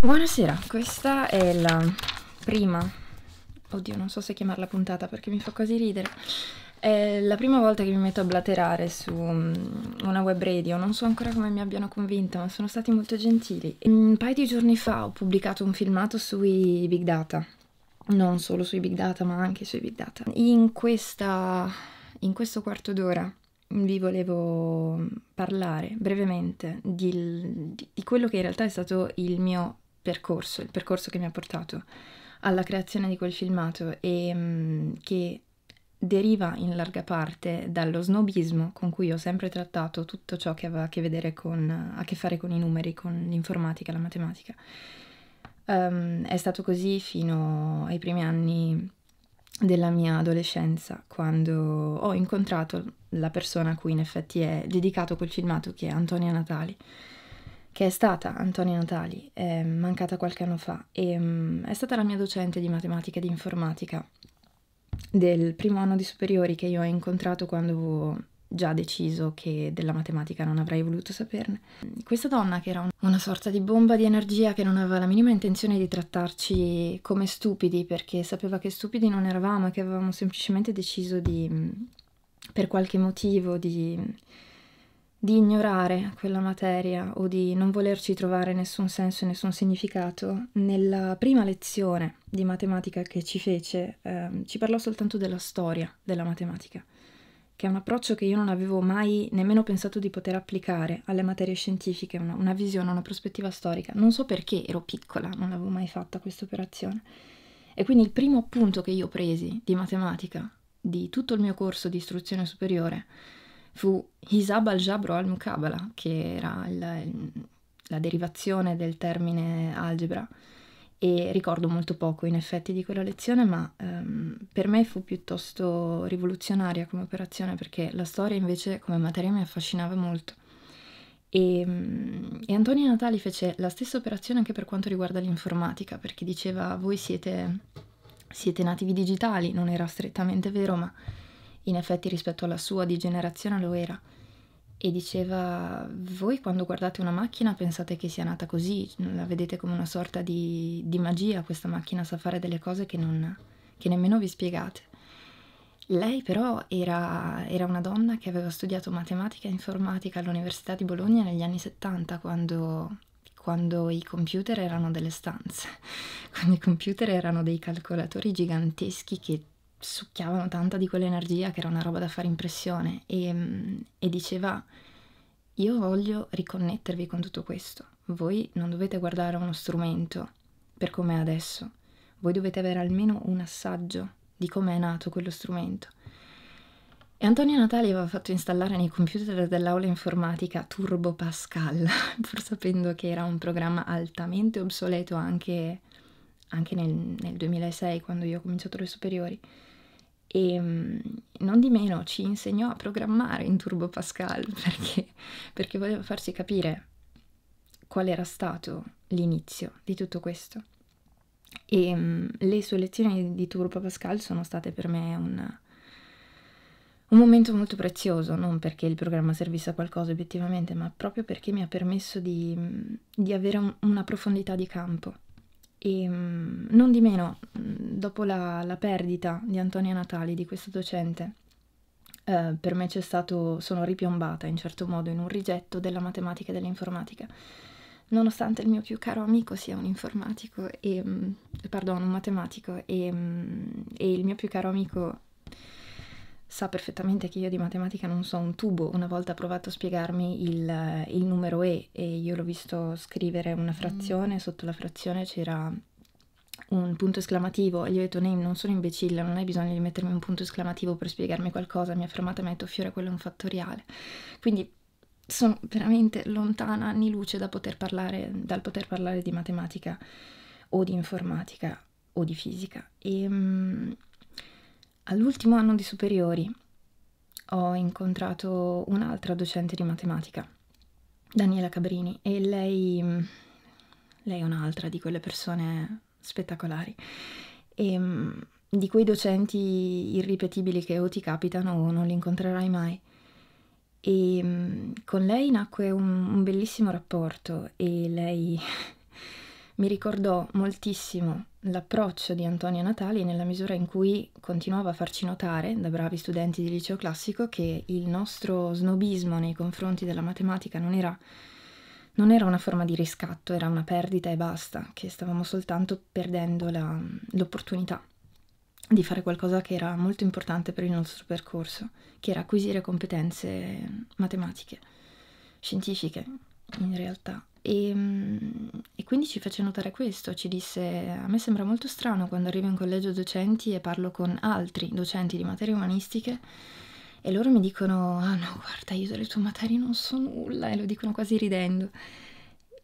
Buonasera, questa è la prima, oddio non so se chiamarla puntata perché mi fa quasi ridere, è la prima volta che mi metto a blaterare su mm, una web radio, non so ancora come mi abbiano convinta, ma sono stati molto gentili. Un paio di giorni fa ho pubblicato un filmato sui big data, non solo sui big data ma anche sui big data. In, questa, in questo quarto d'ora vi volevo parlare brevemente di, di, quello che in realtà è stato il mio percorso, il percorso che mi ha portato alla creazione di quel filmato e mh, mm, che deriva in larga parte dallo snobismo con cui ho sempre trattato tutto ciò che aveva a che, vedere con, a che fare con i numeri, con l'informatica, la matematica. Um, è stato così fino ai primi anni della mia adolescenza, quando ho incontrato la persona a cui in effetti è dedicato quel filmato, che è Antonia Natali che è stata Antonia Natali, è mancata qualche anno fa, e è stata la mia docente di matematica e di informatica del primo anno di superiori che io ho incontrato quando avevo già deciso che della matematica non avrei voluto saperne. Questa donna, che era una sorta di bomba di energia che non aveva la minima intenzione di trattarci come stupidi, perché sapeva che stupidi non eravamo e che avevamo semplicemente deciso di, per qualche motivo, di di ignorare quella materia o di non volerci trovare nessun senso e nessun significato, nella prima lezione di matematica che ci fece eh, ci parlò soltanto della storia della matematica, che è un approccio che io non avevo mai nemmeno pensato di poter applicare alle materie scientifiche, una, una visione, una prospettiva storica. Non so perché ero piccola, non avevo mai fatto questa operazione. E quindi il primo appunto che io presi di matematica, di tutto il mio corso di istruzione superiore, fu Hisab al jabro al-Mukabala, che era la, la derivazione del termine algebra, e ricordo molto poco in effetti di quella lezione, ma ehm, per me fu piuttosto rivoluzionaria come operazione perché la storia invece come materia mi affascinava molto. E, e Antonio Natali fece la stessa operazione anche per quanto riguarda l'informatica, perché diceva voi siete, siete nativi digitali, non era strettamente vero, ma in effetti rispetto alla sua di generazione lo era, e diceva voi quando guardate una macchina pensate che sia nata così, la vedete come una sorta di, di magia, questa macchina sa fare delle cose che, non, che nemmeno vi spiegate. Lei però era, era una donna che aveva studiato matematica e informatica all'Università di Bologna negli anni 70 quando quando i computer erano delle stanze, quando i computer erano dei calcolatori giganteschi che succhiavano tanta di quell'energia che era una roba da fare impressione e, mm, e diceva io voglio riconnettervi con tutto questo, voi non dovete guardare uno strumento per com'è adesso, voi dovete avere almeno un assaggio di come è nato quello strumento. E Antonio Natali aveva fatto installare nei computer dell'aula informatica Turbo Pascal, pur sapendo che era un programma altamente obsoleto anche, anche nel, nel 2006, quando io ho cominciato le superiori e ehm, non di meno ci insegnò a programmare in Turbo Pascal perché, perché voleva farci capire qual era stato l'inizio di tutto questo e ehm, le sue lezioni di Turbo Pascal sono state per me un, un momento molto prezioso, non perché il programma servisse a qualcosa obiettivamente, ma proprio perché mi ha permesso di, di avere un, una profondità di campo e mm, non di meno, mm, dopo la, la perdita di Antonia Natali, di questo docente, eh, per me c'è stato, sono ripiombata in certo modo in un rigetto della matematica e dell'informatica. Nonostante il mio più caro amico sia un informatico, e, mm, pardon, un matematico, e, e il mio più caro amico sa perfettamente che io di matematica non so un tubo, una volta ha provato a spiegarmi il, il numero E e io l'ho visto scrivere una mm. frazione, mm. sotto la frazione c'era un punto esclamativo e gli ho detto Name non sono imbecille, non hai bisogno di mettermi un punto esclamativo per spiegarmi qualcosa, mi ha fermato e mi ha detto Fiore quello è un fattoriale, quindi sono veramente lontana anni luce da poter parlare, dal poter parlare di matematica o di informatica o di fisica e ehm, All'ultimo anno di superiori ho incontrato un'altra docente di matematica, Daniela Cabrini, e lei, mm, lei è un'altra di quelle persone spettacolari. E mm, di quei docenti irripetibili che o ti capitano o non li incontrerai mai. E mm, con lei nacque un, un bellissimo rapporto e lei mi ricordò moltissimo l'approccio di Antonio Natali nella misura in cui continuava a farci notare, da bravi studenti di liceo classico, che il nostro snobismo nei confronti della matematica non era, non era una forma di riscatto, era una perdita e basta, che stavamo soltanto perdendo l'opportunità di fare qualcosa che era molto importante per il nostro percorso, che era acquisire competenze matematiche, scientifiche in realtà. E, ehm, e quindi ci fece notare questo, ci disse a me sembra molto strano quando arrivo in collegio docenti e parlo con altri docenti di materie umanistiche e loro mi dicono ah no guarda io delle tue materie non so nulla e lo dicono quasi ridendo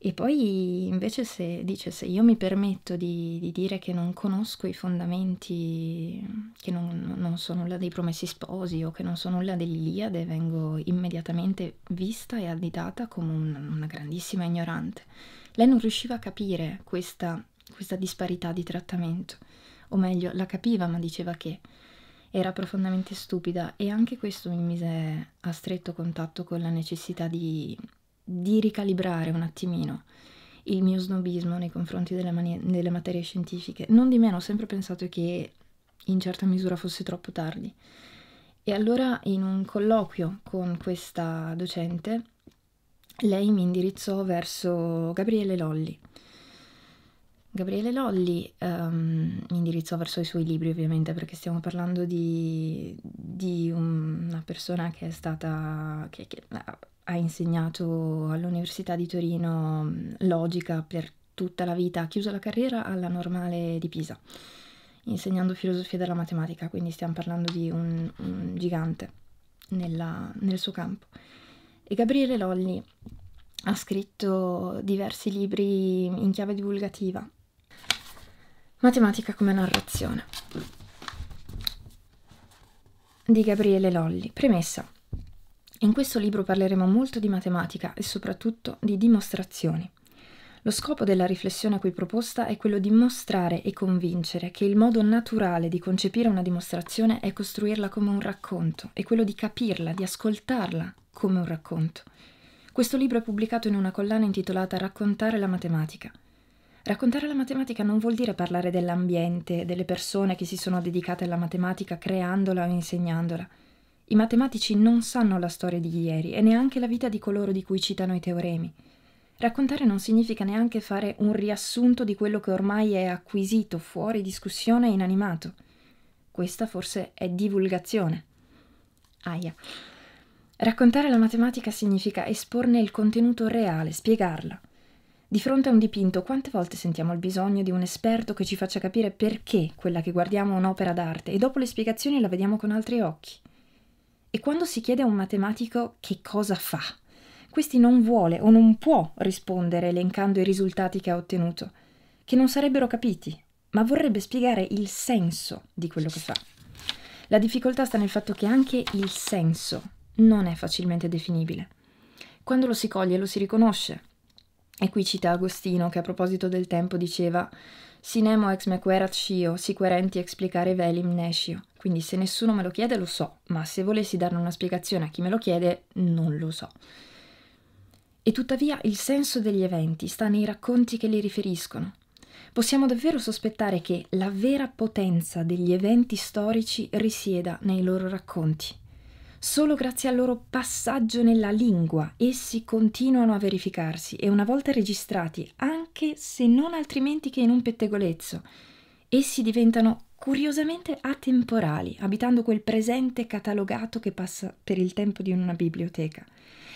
e poi invece se dice se io mi permetto di, di dire che non conosco i fondamenti, che non, non so nulla dei promessi sposi o che non so nulla dell'Iliade, vengo immediatamente vista e additata come un, una grandissima ignorante. Lei non riusciva a capire questa, questa disparità di trattamento, o meglio la capiva ma diceva che era profondamente stupida e anche questo mi mise a stretto contatto con la necessità di di ricalibrare un attimino il mio snobismo nei confronti delle, delle materie scientifiche. Non di meno ho sempre pensato che in certa misura fosse troppo tardi. E allora in un colloquio con questa docente lei mi indirizzò verso Gabriele Lolli Gabriele Lolli um, ehm, mi indirizzò verso i suoi libri ovviamente perché stiamo parlando di, di un, una persona che è stata, che, che eh, ha insegnato all'Università di Torino mm, logica per tutta la vita, ha chiuso la carriera alla normale di Pisa, insegnando filosofia della matematica, quindi stiamo parlando di un, un gigante nella, nel suo campo. E Gabriele Lolli ha scritto diversi libri in chiave divulgativa Matematica come narrazione di Gabriele Lolli. Premessa. In questo libro parleremo molto di matematica e soprattutto di dimostrazioni. Lo scopo della riflessione qui proposta è quello di mostrare e convincere che il modo naturale di concepire una dimostrazione è costruirla come un racconto e quello di capirla, di ascoltarla come un racconto. Questo libro è pubblicato in una collana intitolata Raccontare la matematica. Raccontare la matematica non vuol dire parlare dell'ambiente, delle persone che si sono dedicate alla matematica creandola o insegnandola. I matematici non sanno la storia di ieri e neanche la vita di coloro di cui citano i teoremi. Raccontare non significa neanche fare un riassunto di quello che ormai è acquisito, fuori discussione e inanimato. Questa forse è divulgazione. Aia. Raccontare la matematica significa esporne il contenuto reale, spiegarla. Di fronte a un dipinto, quante volte sentiamo il bisogno di un esperto che ci faccia capire perché quella che guardiamo è un'opera d'arte e dopo le spiegazioni la vediamo con altri occhi? E quando si chiede a un matematico che cosa fa, questi non vuole o non può rispondere elencando i risultati che ha ottenuto, che non sarebbero capiti, ma vorrebbe spiegare il senso di quello che fa. La difficoltà sta nel fatto che anche il senso non è facilmente definibile. Quando lo si coglie lo si riconosce, e qui cita Agostino che a proposito del tempo diceva Sinemo ex me querat scio, si querenti explicare velim nescio. Quindi se nessuno me lo chiede lo so, ma se volessi darne una spiegazione a chi me lo chiede non lo so. E tuttavia il senso degli eventi sta nei racconti che li riferiscono. Possiamo davvero sospettare che la vera potenza degli eventi storici risieda nei loro racconti. Solo grazie al loro passaggio nella lingua essi continuano a verificarsi e una volta registrati, anche se non altrimenti che in un pettegolezzo, essi diventano curiosamente atemporali, abitando quel presente catalogato che passa per il tempo di una biblioteca.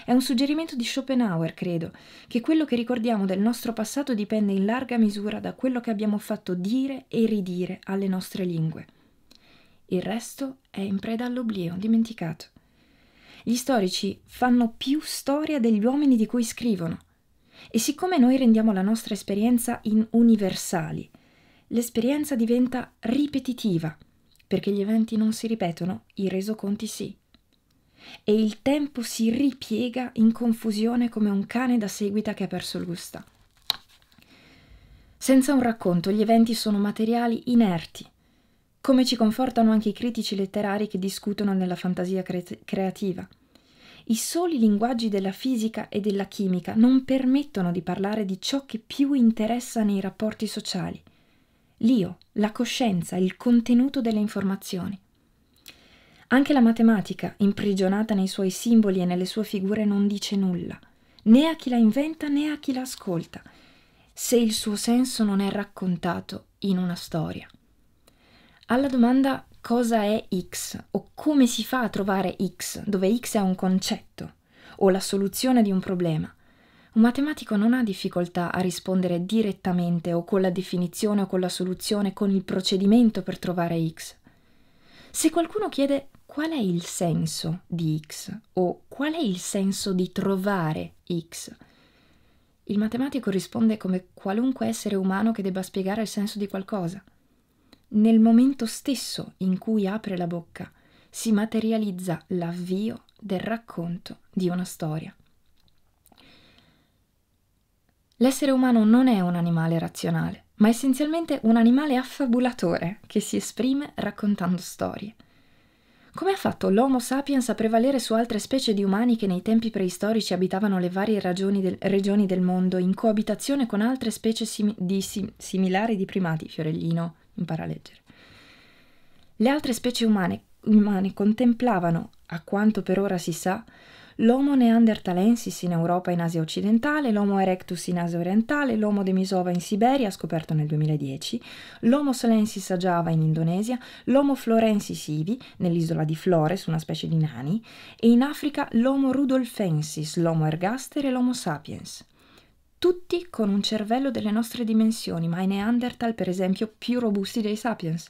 È un suggerimento di Schopenhauer, credo, che quello che ricordiamo del nostro passato dipende in larga misura da quello che abbiamo fatto dire e ridire alle nostre lingue. Il resto è in preda all'oblio, dimenticato. Gli storici fanno più storia degli uomini di cui scrivono. E siccome noi rendiamo la nostra esperienza in universali, l'esperienza diventa ripetitiva, perché gli eventi non si ripetono, i resoconti sì. E il tempo si ripiega in confusione come un cane da seguita che ha perso il gusto. Senza un racconto gli eventi sono materiali inerti, come ci confortano anche i critici letterari che discutono nella fantasia cre creativa. I soli linguaggi della fisica e della chimica non permettono di parlare di ciò che più interessa nei rapporti sociali, l'io, la coscienza, il contenuto delle informazioni. Anche la matematica, imprigionata nei suoi simboli e nelle sue figure, non dice nulla, né a chi la inventa né a chi la ascolta, se il suo senso non è raccontato in una storia alla domanda cosa è X o come si fa a trovare X, dove X è un concetto o la soluzione di un problema, un matematico non ha difficoltà a rispondere direttamente o con la definizione o con la soluzione, con il procedimento per trovare X. Se qualcuno chiede qual è il senso di X o qual è il senso di trovare X, il matematico risponde come qualunque essere umano che debba spiegare il senso di qualcosa nel momento stesso in cui apre la bocca si materializza l'avvio del racconto di una storia. L'essere umano non è un animale razionale, ma essenzialmente un animale affabulatore che si esprime raccontando storie. Come ha fatto l'Homo sapiens a prevalere su altre specie di umani che nei tempi preistorici abitavano le varie del, regioni del mondo in coabitazione con altre specie sim, di, sim, similari di primati, Fiorellino, impara a leggere. Le altre specie umane, umane contemplavano, a quanto per ora si sa, l'Homo neanderthalensis in Europa e in Asia occidentale, l'Homo erectus in Asia orientale, l'Homo demisova in Siberia, scoperto nel 2010, l'Homo solensis a Java in Indonesia, l'Homo florensis ivi nell'isola di Flores, una specie di nani, e in Africa l'Homo rudolfensis, l'Homo ergaster e l'Homo sapiens. Tutti con un cervello delle nostre dimensioni, ma i Neanderthal per esempio più robusti dei Sapiens.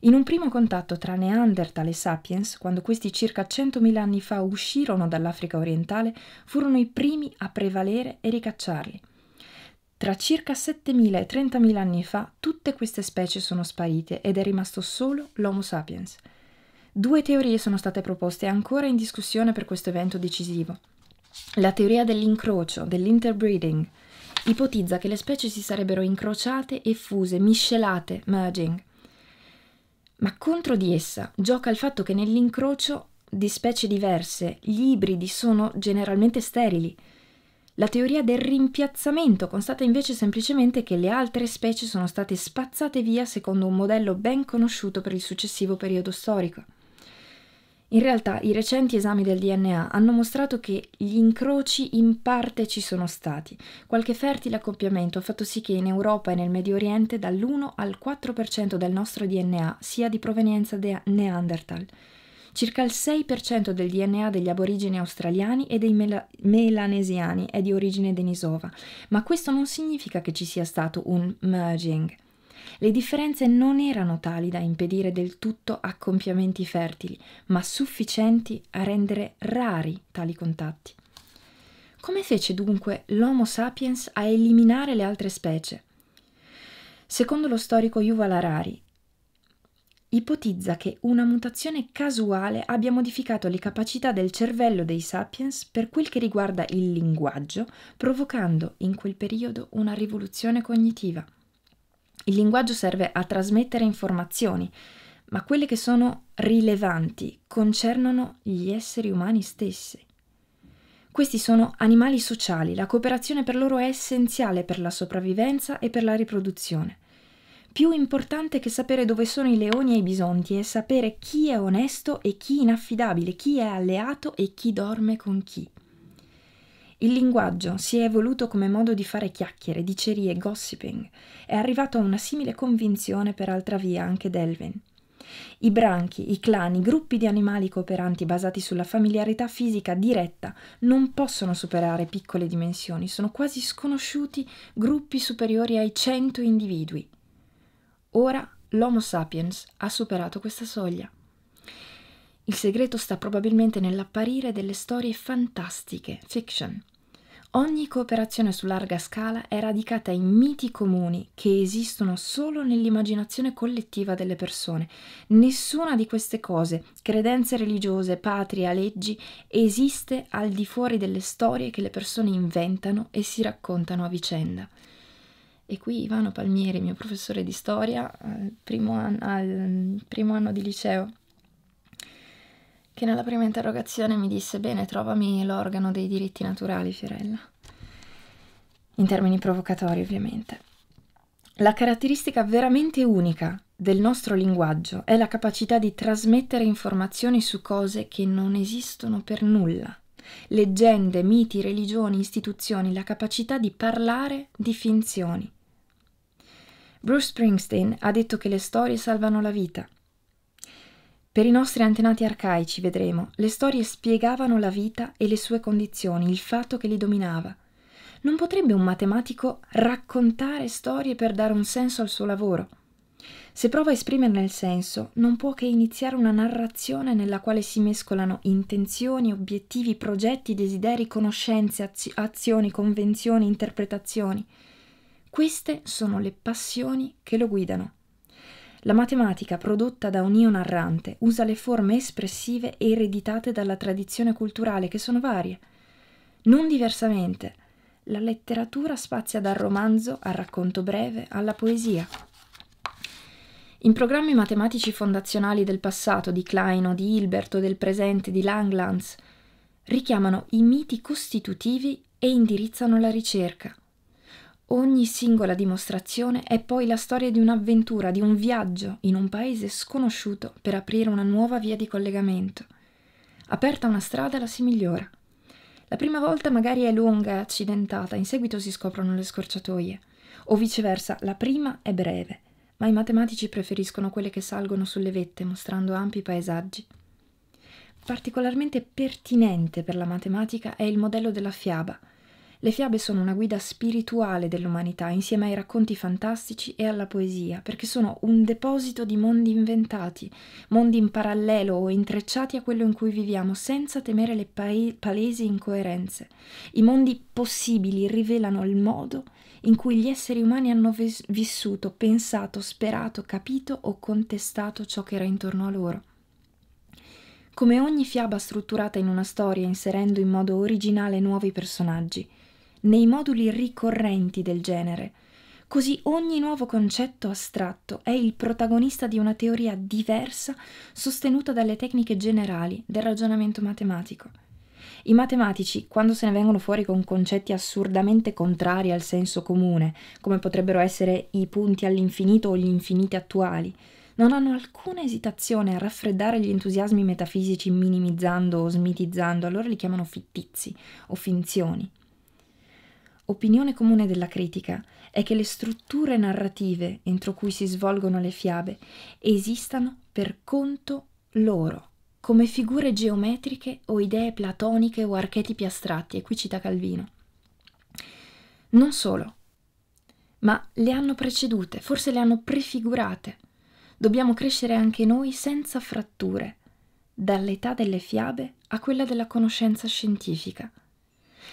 In un primo contatto tra Neanderthal e Sapiens, quando questi circa 100.000 anni fa uscirono dall'Africa orientale, furono i primi a prevalere e ricacciarli. Tra circa 7.000 e 30.000 anni fa tutte queste specie sono sparite ed è rimasto solo l'Homo sapiens. Due teorie sono state proposte ancora in discussione per questo evento decisivo. La teoria dell'incrocio, dell'interbreeding, ipotizza che le specie si sarebbero incrociate e fuse, miscelate, merging. Ma contro di essa gioca il fatto che nell'incrocio di specie diverse gli ibridi sono generalmente sterili. La teoria del rimpiazzamento constata invece semplicemente che le altre specie sono state spazzate via secondo un modello ben conosciuto per il successivo periodo storico. In realtà i recenti esami del DNA hanno mostrato che gli incroci in parte ci sono stati. Qualche fertile accoppiamento ha fatto sì che in Europa e nel Medio Oriente dall'1 al 4% del nostro DNA sia di provenienza de- Neanderthal. Circa il 6% del DNA degli aborigeni australiani e dei mela- melanesiani è di origine denisova, ma questo non significa che ci sia stato un merging. Le differenze non erano tali da impedire del tutto accompiamenti fertili, ma sufficienti a rendere rari tali contatti. Come fece dunque l'Homo sapiens a eliminare le altre specie? Secondo lo storico Yuval Harari, ipotizza che una mutazione casuale abbia modificato le capacità del cervello dei sapiens per quel che riguarda il linguaggio, provocando in quel periodo una rivoluzione cognitiva. Il linguaggio serve a trasmettere informazioni, ma quelle che sono rilevanti concernono gli esseri umani stessi. Questi sono animali sociali, la cooperazione per loro è essenziale per la sopravvivenza e per la riproduzione. Più importante che sapere dove sono i leoni e i bisonti è sapere chi è onesto e chi inaffidabile, chi è alleato e chi dorme con chi. Il linguaggio si è evoluto come modo di fare chiacchiere, dicerie, gossiping. È arrivato a una simile convinzione per altra via anche Delvin. I branchi, i clani, i gruppi di animali cooperanti basati sulla familiarità fisica diretta non possono superare piccole dimensioni, sono quasi sconosciuti gruppi superiori ai 100 individui. Ora l'Homo sapiens ha superato questa soglia. Il segreto sta probabilmente nell'apparire delle storie fantastiche, fiction. Ogni cooperazione su larga scala è radicata in miti comuni che esistono solo nell'immaginazione collettiva delle persone. Nessuna di queste cose, credenze religiose, patria, leggi, esiste al di fuori delle storie che le persone inventano e si raccontano a vicenda. E qui Ivano Palmieri, mio professore di storia, al primo anno, al primo anno di liceo, che nella prima interrogazione mi disse bene trovami l'organo dei diritti naturali Fiorella in termini provocatori ovviamente la caratteristica veramente unica del nostro linguaggio è la capacità di trasmettere informazioni su cose che non esistono per nulla leggende, miti, religioni, istituzioni la capacità di parlare di finzioni Bruce Springsteen ha detto che le storie salvano la vita per i nostri antenati arcaici, vedremo, le storie spiegavano la vita e le sue condizioni, il fatto che li dominava. Non potrebbe un matematico raccontare storie per dare un senso al suo lavoro? Se prova a esprimerne il senso, non può che iniziare una narrazione nella quale si mescolano intenzioni, obiettivi, progetti, desideri, conoscenze, azioni, convenzioni, interpretazioni. Queste sono le passioni che lo guidano. La matematica prodotta da un io narrante usa le forme espressive ereditate dalla tradizione culturale, che sono varie. Non diversamente, la letteratura spazia dal romanzo al racconto breve alla poesia. In programmi matematici fondazionali del passato di Klein o di Hilbert o del presente di Langlands richiamano i miti costitutivi e indirizzano la ricerca, Ogni singola dimostrazione è poi la storia di un'avventura, di un viaggio in un paese sconosciuto per aprire una nuova via di collegamento. Aperta una strada la si migliora. La prima volta magari è lunga e accidentata, in seguito si scoprono le scorciatoie. O viceversa, la prima è breve, ma i matematici preferiscono quelle che salgono sulle vette mostrando ampi paesaggi. Particolarmente pertinente per la matematica è il modello della fiaba, le fiabe sono una guida spirituale dell'umanità insieme ai racconti fantastici e alla poesia, perché sono un deposito di mondi inventati, mondi in parallelo o intrecciati a quello in cui viviamo, senza temere le palesi incoerenze. I mondi possibili rivelano il modo in cui gli esseri umani hanno vissuto, pensato, sperato, capito o contestato ciò che era intorno a loro. Come ogni fiaba strutturata in una storia inserendo in modo originale nuovi personaggi, nei moduli ricorrenti del genere. Così ogni nuovo concetto astratto è il protagonista di una teoria diversa sostenuta dalle tecniche generali del ragionamento matematico. I matematici, quando se ne vengono fuori con concetti assurdamente contrari al senso comune, come potrebbero essere i punti all'infinito o gli infiniti attuali, non hanno alcuna esitazione a raffreddare gli entusiasmi metafisici minimizzando o smitizzando, allora li chiamano fittizi o finzioni. Opinione comune della critica è che le strutture narrative entro cui si svolgono le fiabe esistano per conto loro, come figure geometriche o idee platoniche o archetipi astratti, e qui cita Calvino. Non solo, ma le hanno precedute, forse le hanno prefigurate. Dobbiamo crescere anche noi senza fratture, dall'età delle fiabe a quella della conoscenza scientifica.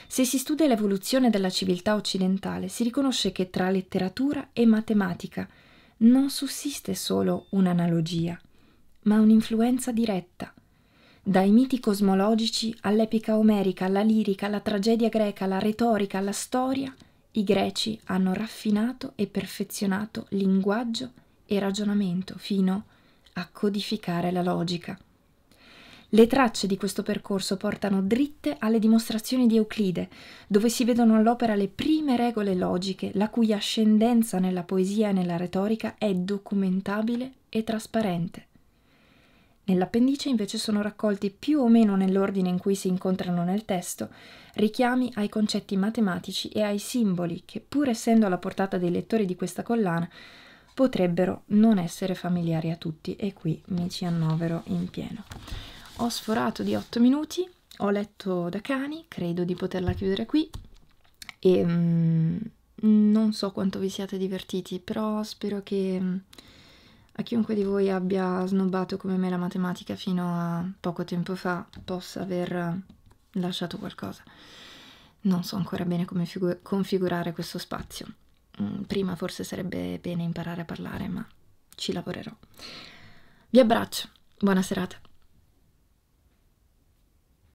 Se si studia l'evoluzione della civiltà occidentale, si riconosce che tra letteratura e matematica non sussiste solo un'analogia, ma un'influenza diretta. Dai miti cosmologici all'epica omerica, alla lirica, alla tragedia greca, alla retorica, alla storia, i greci hanno raffinato e perfezionato linguaggio e ragionamento fino a codificare la logica. Le tracce di questo percorso portano dritte alle dimostrazioni di Euclide, dove si vedono all'opera le prime regole logiche, la cui ascendenza nella poesia e nella retorica è documentabile e trasparente. Nell'appendice invece sono raccolti più o meno nell'ordine in cui si incontrano nel testo richiami ai concetti matematici e ai simboli che, pur essendo alla portata dei lettori di questa collana, potrebbero non essere familiari a tutti e qui mi ci annovero in pieno ho sforato di 8 minuti, ho letto da cani, credo di poterla chiudere qui e mm, non so quanto vi siate divertiti, però spero che mm, a chiunque di voi abbia snobbato come me la matematica fino a poco tempo fa possa aver mm, lasciato qualcosa. Non so ancora bene come configurare questo spazio. Mm, prima forse sarebbe bene imparare a parlare, ma ci lavorerò. Vi abbraccio, buona serata.